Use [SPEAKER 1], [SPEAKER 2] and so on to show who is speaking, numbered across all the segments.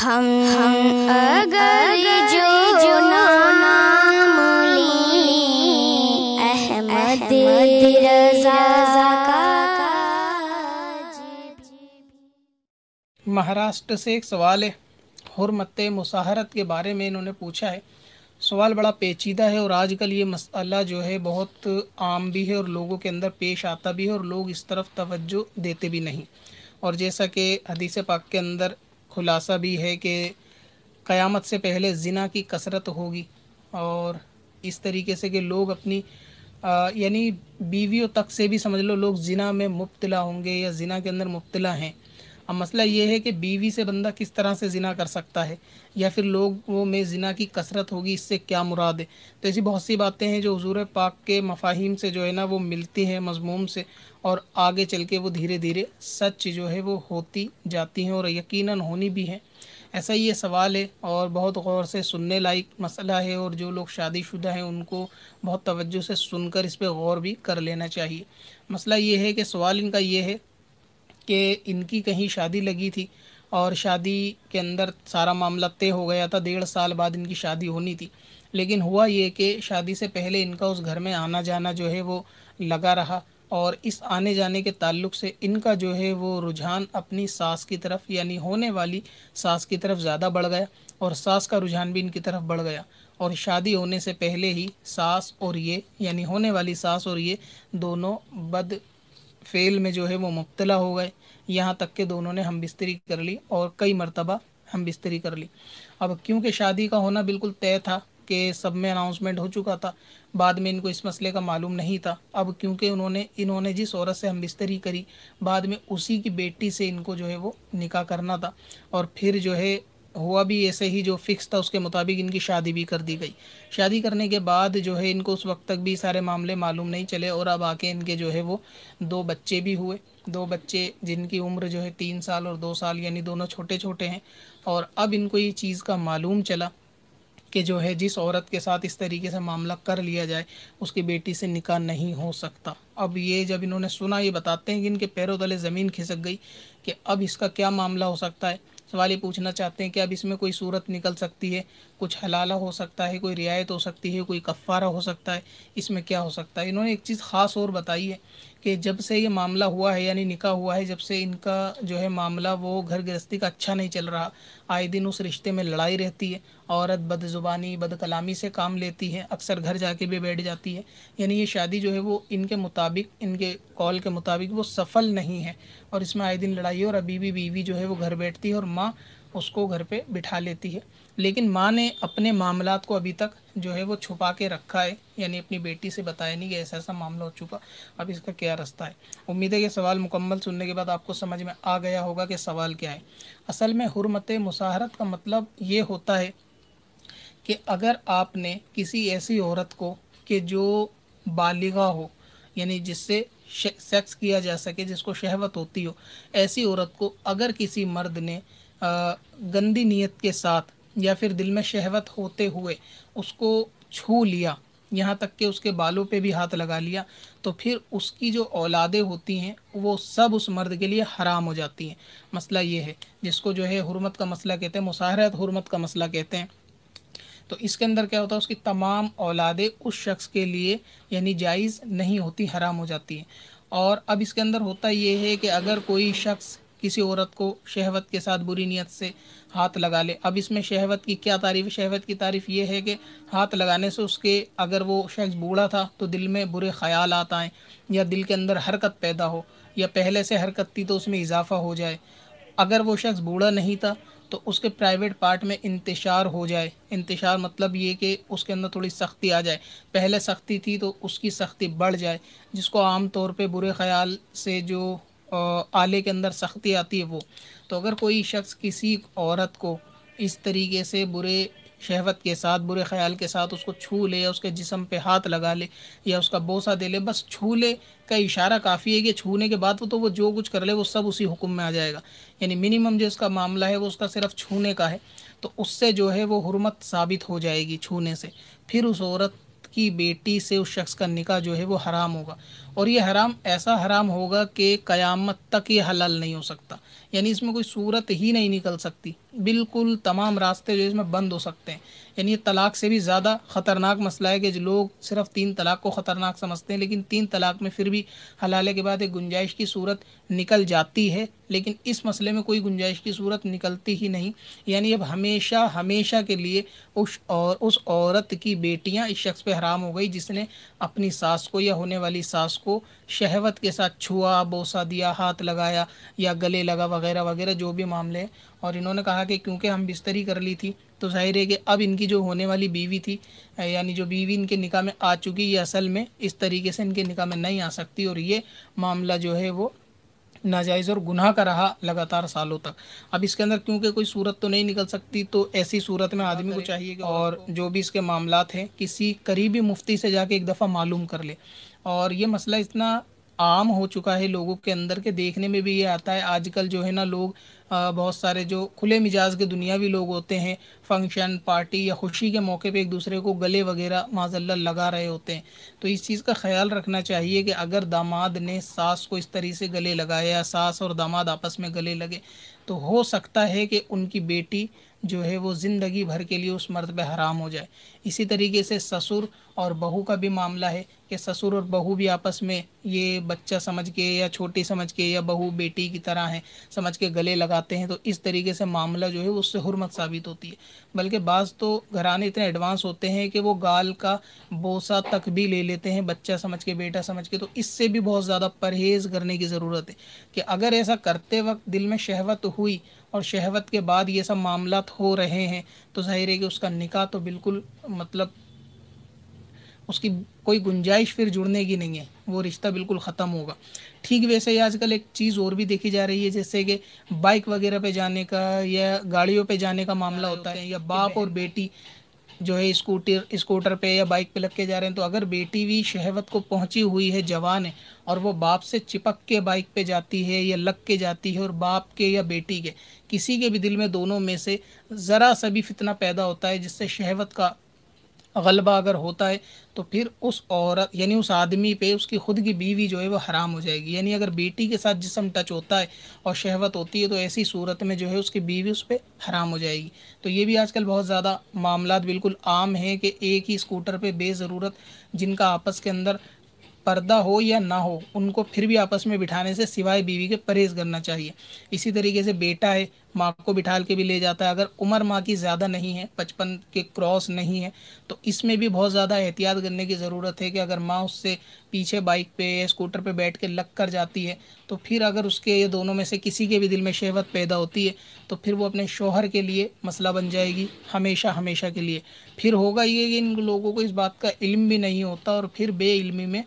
[SPEAKER 1] हम हम अगर जो नाम अहमद महाराष्ट्र से एक सवाल है हरमत मुसाहरत के बारे में इन्होंने पूछा है सवाल बड़ा पेचीदा है और आजकल ये मसला जो है बहुत आम भी है और लोगों के अंदर पेश आता भी है और लोग इस तरफ तवज्जो देते भी नहीं और जैसा कि हदीस पाक के अंदर खुलासा भी है कि क़यामत से पहले ज़िना की कसरत होगी और इस तरीके से कि लोग अपनी यानी बीवियों तक से भी समझ लो लोग ज़िना में मुबतला होंगे या ज़िना के अंदर मुबतला हैं अब मसला ये है कि बीवी से बंदा किस तरह से जिना कर सकता है या फिर लोगों में जिना की कसरत होगी इससे क्या मुराद है तो ऐसी बहुत सी बातें हैं जो हजूर पाक के मफाहिम से जो है ना वो मिलती हैं मजमूम से और आगे चल के वो धीरे धीरे सच जो है वो होती जाती हैं और यकीन होनी भी हैं ऐसा ही ये सवाल है और बहुत गौर से सुनने लायक मसला है और जो लोग शादीशुदा हैं उनको बहुत तवज्जो से सुनकर इस पर गौर भी कर लेना चाहिए मसला ये है कि सवाल इनका ये है कि इनकी कहीं शादी लगी थी और शादी के अंदर सारा मामला तय हो गया था डेढ़ साल बाद इनकी शादी होनी थी लेकिन हुआ ये कि शादी से पहले इनका उस घर में आना जाना जो है वो लगा रहा और इस आने जाने के ताल्लुक से इनका जो है वो रुझान अपनी सास की तरफ यानी होने वाली सास की तरफ ज़्यादा बढ़ गया और सास का रुझान भी इनकी तरफ बढ़ गया और शादी होने से पहले ही सास और ये यानी होने वाली सास और ये दोनों बद फेल में जो है वो मुबतला हो गए यहाँ तक के दोनों ने हम बिस्तरी कर ली और कई मरतबा हम बिस्तरी कर ली अब क्योंकि शादी का होना बिल्कुल तय था कि सब में अनाउंसमेंट हो चुका था बाद में इनको इस मसले का मालूम नहीं था अब क्योंकि उन्होंने इन्होंने जिस औरत से हम बिस्तरी करी बाद में उसी की बेटी से इनको जो है वो निकाह करना था और फिर जो है हुआ भी ऐसे ही जो फिक्स था उसके मुताबिक इनकी शादी भी कर दी गई शादी करने के बाद जो है इनको उस वक्त तक भी सारे मामले मालूम नहीं चले और अब आके इनके जो है वो दो बच्चे भी हुए दो बच्चे जिनकी उम्र जो है तीन साल और दो साल यानी दोनों छोटे छोटे हैं और अब इनको ये चीज़ का मालूम चला कि जो है जिस औरत के साथ इस तरीके से मामला कर लिया जाए उसकी बेटी से निकाह नहीं हो सकता अब ये जब इन्होंने सुना ये बताते हैं कि इनके पैरों तले ज़मीन खिसक गई कि अब इसका क्या मामला हो सकता है सवाल ये पूछना चाहते हैं कि अब इसमें कोई सूरत निकल सकती है कुछ हलाला हो सकता है कोई रियायत हो सकती है कोई कफ़ारा हो सकता है इसमें क्या हो सकता है इन्होंने एक चीज़ ख़ास और बताई है कि जब से ये मामला हुआ है यानी निका हुआ है जब से इनका जो है मामला वो घर गृहस्थी का अच्छा नहीं चल रहा आए दिन उस रिश्ते में लड़ाई रहती है औरत बदजुबानी बदकलामी से काम लेती है अक्सर घर जाके भी बैठ जाती है यानी ये शादी जो है वो इनके मुताबिक इनके कॉल के मुताबिक वो सफल नहीं है और इसमें आए दिन लड़ाई और अभी भी बीवी जो है वो घर बैठती है और माँ उसको घर पे बिठा लेती है लेकिन माँ ने अपने मामला को अभी तक जो है वो छुपा के रखा है यानी अपनी बेटी से बताया नहीं कि ऐसा ऐसा मामला हो चुका अब इसका क्या रास्ता है उम्मीद है कि सवाल मुकम्मल सुनने के बाद आपको समझ में आ गया होगा कि सवाल क्या है असल में हरमत मुसाहरत का मतलब ये होता है कि अगर आपने किसी ऐसी औरत को कि जो बालिगा हो यानी जिससे सेक्स किया जा सके जिसको शहवत होती हो ऐसी औरत को अगर किसी मर्द ने गंदी नीयत के साथ या फिर दिल में शहवत होते हुए उसको छू लिया यहाँ तक कि उसके बालों पे भी हाथ लगा लिया तो फिर उसकी जो औलादें होती हैं वो सब उस मर्द के लिए हराम हो जाती हैं मसला ये है जिसको जो है हरमत का मसला कहते हैं मुसाहरत हरमत का मसला कहते हैं तो इसके अंदर क्या होता है उसकी तमाम औलादें उस शख्स के लिए यानी जायज़ नहीं होती हराम हो जाती हैं और अब इसके अंदर होता ये है कि अगर कोई शख्स किसी औरत को शहवत के साथ बुरी नीयत से हाथ लगा ले अब इसमें शहवत की क्या तारीफ शहवत की तारीफ़ ये है कि हाथ लगाने से उसके अगर वो शख्स बूढ़ा था तो दिल में बुरे ख्याल आता आएँ या दिल के अंदर हरकत पैदा हो या पहले से हरकत थी तो उसमें इजाफ़ा हो जाए अगर वो शख्स बूढ़ा नहीं था तो उसके प्राइवेट पार्ट में इंतशार हो जाए इंतशार मतलब ये कि उसके अंदर थोड़ी सख्ती आ जाए पहले सख्ती थी तो उसकी सख्ती बढ़ जाए जिसको आम तौर पे बुरे ख्याल से जो आले के अंदर सख्ती आती है वो तो अगर कोई शख्स किसी औरत को इस तरीके से बुरे शहवत के साथ बुरे ख्याल के साथ उसको छू ले या उसके जिसम पे हाथ लगा ले या उसका बोसा दे ले बस छू ले का इशारा काफ़ी है कि छूने के बाद वो तो वो जो कुछ कर ले वो सब उसी हुक्म में आ जाएगा यानी मिनिमम जो इसका मामला है वो उसका सिर्फ छूने का है तो उससे जो है वो हरमत साबित हो जाएगी छूने से फिर उस औरत की बेटी से उस शख्स का निकाह जो है वो हराम होगा और ये हराम ऐसा हराम होगा कि क़यामत तक ये हलाल नहीं हो सकता यानी इसमें कोई सूरत ही नहीं निकल सकती बिल्कुल तमाम रास्ते जो इसमें बंद हो सकते हैं यानी तलाक से भी ज़्यादा ख़तरनाक मसला है कि जो लोग सिर्फ तीन तलाक को ख़तरनाक समझते हैं लेकिन तीन तलाक में फिर भी हलाले के बाद एक गुंजाइश की सूरत निकल जाती है लेकिन इस मसले में कोई गुंजाइश की सूरत निकलती ही नहीं यानी अब हमेशा हमेशा के लिए उस और उस औरत की बेटियाँ इस शख्स पर हराम हो गई जिसने अपनी सास को या होने वाली सास को शहवत के साथ छुआ बोसा दिया हाथ लगाया या गले लगा वगैरह वगैरह जो भी मामले हैं और इन्होंने कहा कि क्योंकि हम बिस्तरी कर ली थी तो जाहिर है कि अब इनकी जो होने वाली बीवी थी यानी जो बीवी इनके निकाह में आ चुकी ये असल में इस तरीके से इनके निकाह में नहीं आ सकती और ये मामला जो है वो नाजायज़ और गुनाह का रहा लगातार सालों तक अब इसके अंदर क्योंकि कोई सूरत तो नहीं निकल सकती तो ऐसी सूरत में हाँ, आदमी को चाहिए कि और तो- जो भी इसके मामला हैं किसी करीबी मुफ्ती से जाके एक दफ़ा मालूम कर ले और ये मसला इतना आम हो चुका है लोगों के अंदर के देखने में भी ये आता है आजकल जो है ना लोग बहुत सारे जो खुले मिजाज के दुनियावी लोग होते हैं फंक्शन पार्टी या खुशी के मौके पे एक दूसरे को गले वगैरह माजल्ला लगा रहे होते हैं तो इस चीज़ का ख्याल रखना चाहिए कि अगर दामाद ने सास को इस तरीके से गले लगाया सास और दामाद आपस में गले लगे तो हो सकता है कि उनकी बेटी जो है वो ज़िंदगी भर के लिए उस मर्द पर हराम हो जाए इसी तरीके से ससुर और बहू का भी मामला है कि ससुर और बहू भी आपस में ये बच्चा समझ के या छोटी समझ के या बहू बेटी की तरह है समझ के गले लगाते हैं तो इस तरीके से मामला जो है उससे हुरमत साबित होती है बल्कि बाज़ तो घराने इतने एडवांस होते हैं कि वो गाल का बोसा तक भी ले लेते हैं बच्चा समझ के बेटा समझ के तो इससे भी बहुत ज़्यादा परहेज़ करने की ज़रूरत है कि अगर ऐसा करते वक्त दिल में शहवत हुई और शहवत के बाद ये सब मामला हो रहे हैं तो ज़ाहिर है कि उसका निकाह तो बिल्कुल मतलब उसकी कोई गुंजाइश फिर जुड़ने की नहीं है वो रिश्ता बिल्कुल ख़त्म होगा ठीक वैसे ही आजकल एक चीज़ और भी देखी जा रही है जैसे कि बाइक वगैरह पे जाने का या गाड़ियों पे जाने का मामला हाँ, होता है या बाप और बेटी जो है स्कूटर स्कूटर पे या बाइक पे लग के जा रहे हैं तो अगर बेटी भी शहवत को पहुंची हुई है जवान है और वो बाप से चिपक के बाइक पे जाती है या लग के जाती है और बाप के या बेटी के किसी के भी दिल में दोनों में से ज़रा सा भी फितना पैदा होता है जिससे शहवत का गलबा अगर होता है तो फिर उस औरत यानी उस आदमी पे उसकी खुद की बीवी जो है वो हराम हो जाएगी यानी अगर बेटी के साथ जिसम टच होता है और शहवत होती है तो ऐसी सूरत में जो है उसकी बीवी उस पर हराम हो जाएगी तो ये भी आजकल बहुत ज़्यादा मामला बिल्कुल आम हैं कि एक ही स्कूटर पर बेज़रूरत जिनका आपस के अंदर पर्दा हो या ना हो उनको फिर भी आपस में बिठाने से सिवाय बीवी के परहेज़ करना चाहिए इसी तरीके से बेटा है माँ को बिठाल के भी ले जाता है अगर उम्र माँ की ज़्यादा नहीं है पचपन के क्रॉस नहीं है तो इसमें भी बहुत ज़्यादा एहतियात करने की ज़रूरत है कि अगर माँ उससे पीछे बाइक पे या स्कूटर पे बैठ के लग कर जाती है तो फिर अगर उसके ये दोनों में से किसी के भी दिल में शहवत पैदा होती है तो फिर वो अपने शोहर के लिए मसला बन जाएगी हमेशा हमेशा के लिए फिर होगा ये कि इन लोगों को इस बात का इल्म भी नहीं होता और फिर बेमी में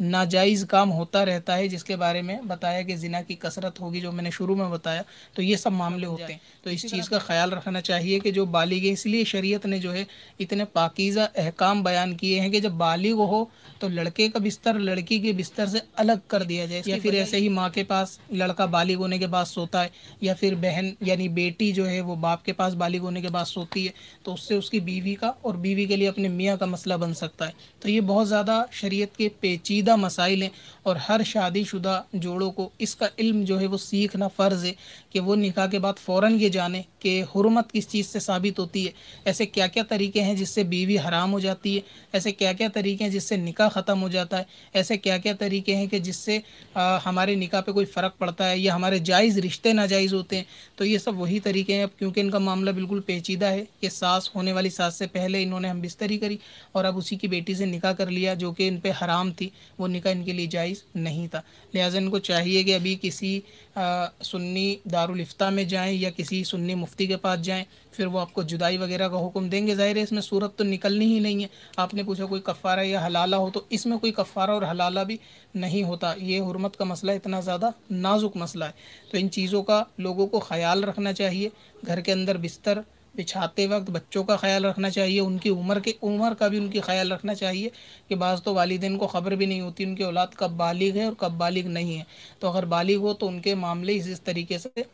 [SPEAKER 1] नाजायज़ काम होता रहता है जिसके बारे में बताया कि जिना की कसरत होगी जो मैंने शुरू में बताया तो ये सब मामले होते हैं तो इस चीज़ का ख्याल रखना चाहिए कि जो बालिग है इसलिए शरीयत ने जो है इतने पाकिज़ा अहकाम बयान किए हैं कि जब बालिग हो तो लड़के का बिस्तर लड़की के बिस्तर से अलग कर दिया जाए या फिर ऐसे ही माँ के पास लड़का बालिग होने के बाद सोता है या फिर बहन यानी बेटी जो है वो बाप के पास बालिग होने के बाद सोती है तो उससे उसकी बीवी का और बीवी के लिए अपने मियाँ का मसला बन सकता है तो ये बहुत ज़्यादा शरीय के पेचीदा पेचीदा मसाइल हैं और हर शादीशुदा जोड़ों को इसका इल्म जो है वो सीखना फ़र्ज़ है कि वो निकाह के बाद फ़ौर ये जाने कि हरमत किस चीज़ से साबित होती है ऐसे क्या क्या तरीके हैं जिससे बीवी हराम हो जाती है ऐसे क्या क्या तरीके हैं जिससे निकाह ख़त्म हो जाता है ऐसे क्या क्या तरीके हैं कि जिससे हमारे निकाह पर कोई फ़र्क पड़ता है या हमारे जायज़ रिश्ते नाजायज़ होते हैं तो ये सब वही तरीके हैं अब क्योंकि इनका मामला बिल्कुल पेचीदा है कि सास होने वाली सास से पहले इन्होंने हम बिस्तरी करी और अब उसी की बेटी से निकाह कर लिया जो कि इन पर हराम थी वो निका इनके लिए जायज़ नहीं था लिहाजा इनको चाहिए कि अभी किसी आ, सुन्नी दारुलफ्ता में जाएं या किसी सुन्नी मुफ्ती के पास जाएं फिर वो आपको जुदाई वगैरह का हुक्म देंगे ज़ाहिर है इसमें सूरत तो निकलनी ही नहीं है आपने पूछा कोई कफ़ारा या हलाला हो तो इसमें कोई कफ़ारा और हलाला भी नहीं होता ये हरमत का मसला इतना ज़्यादा नाजुक मसला है तो इन चीज़ों का लोगों को ख्याल रखना चाहिए घर के अंदर बिस्तर बिछाते वक्त बच्चों का ख्याल रखना चाहिए उनकी उम्र के उम्र का भी उनकी ख्याल रखना चाहिए कि बाज़ तो वालदेन को ख़बर भी नहीं होती उनकी औलाद कब बालिग है और कब बालिग नहीं है तो अगर बालिग हो तो उनके मामले इस इस तरीके से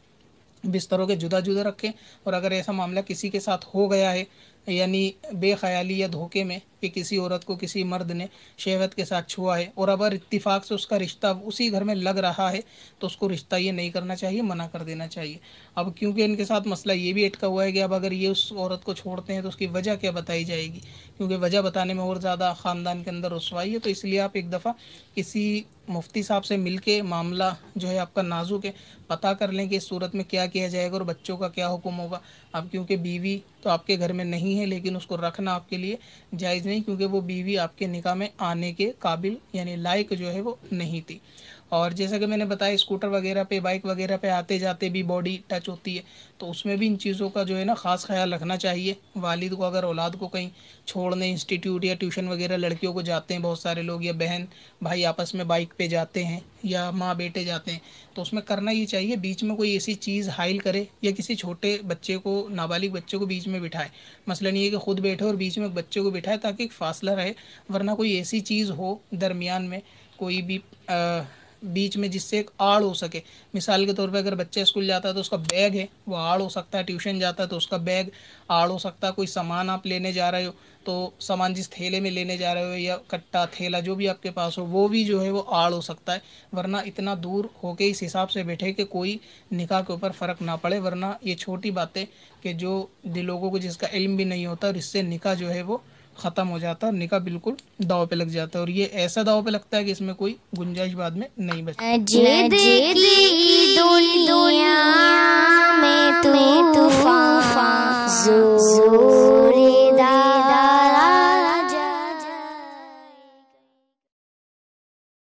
[SPEAKER 1] बिस्तरों के जुदा जुदा रखें और अगर ऐसा मामला किसी के साथ हो गया है यानी बेख्याली या धोखे में कि किसी औरत को किसी मर्द ने शहवत के साथ छुआ है और अगर इतफ़ाक़ से उसका रिश्ता उसी घर में लग रहा है तो उसको रिश्ता ये नहीं करना चाहिए मना कर देना चाहिए अब क्योंकि इनके साथ मसला ये भी अटका हुआ है कि अब अगर ये उस औरत को छोड़ते हैं तो उसकी वजह क्या बताई जाएगी क्योंकि वजह बताने में और ज़्यादा ख़ानदान के अंदर रसवाई है तो इसलिए आप एक दफ़ा किसी मुफ्ती साहब से मिल के मामला जो है आपका नाजुक है पता कर लें कि इस सूरत में क्या किया जाएगा और बच्चों का क्या हुक्म होगा अब क्योंकि बीवी तो आपके घर में नहीं है लेकिन उसको रखना आपके लिए जायज़ नहीं क्योंकि वो बीवी आपके निकाह में आने के काबिल यानी लायक जो है वो नहीं थी और जैसा कि मैंने बताया स्कूटर वगैरह पे बाइक वगैरह पे आते जाते भी बॉडी टच होती है तो उसमें भी इन चीज़ों का जो है ना ख़ास ख्याल रखना चाहिए वालिद को अगर औलाद को कहीं छोड़ने इंस्टीट्यूट या ट्यूशन वगैरह लड़कियों को जाते हैं बहुत सारे लोग या बहन भाई आपस में बाइक पर जाते हैं या माँ बेटे जाते हैं तो उसमें करना ये चाहिए बीच में कोई ऐसी चीज़ हाइल करे या किसी छोटे बच्चे को नाबालिग बच्चे को बीच में बिठाए मसलन ये कि खुद बैठे और बीच में बच्चे को बिठाए ताकि एक फासला रहे वरना कोई ऐसी चीज़ हो दरमियान में कोई भी आ, बीच में जिससे एक आड़ हो सके मिसाल के तौर पे अगर बच्चा स्कूल जाता है तो उसका बैग है वो आड़ हो सकता है ट्यूशन जाता है तो उसका बैग आड़ हो सकता है कोई सामान आप लेने जा रहे हो तो सामान जिस थैले में लेने जा रहे हो या कट्टा थैला जो भी आपके पास हो वो भी जो है वो आड़ हो सकता है वरना इतना दूर होके इस हिसाब से बैठे कि कोई निकाह के ऊपर फ़र्क ना पड़े वरना ये छोटी बातें कि जो लोगों को जिसका इल्म भी नहीं होता और इससे निकाह जो है वो ख़त्म हो जाता है और निका बिल्कुल दाव पे लग जाता है और ये ऐसा दाव पे लगता है कि इसमें कोई गुंजाइश बाद में नहीं बचती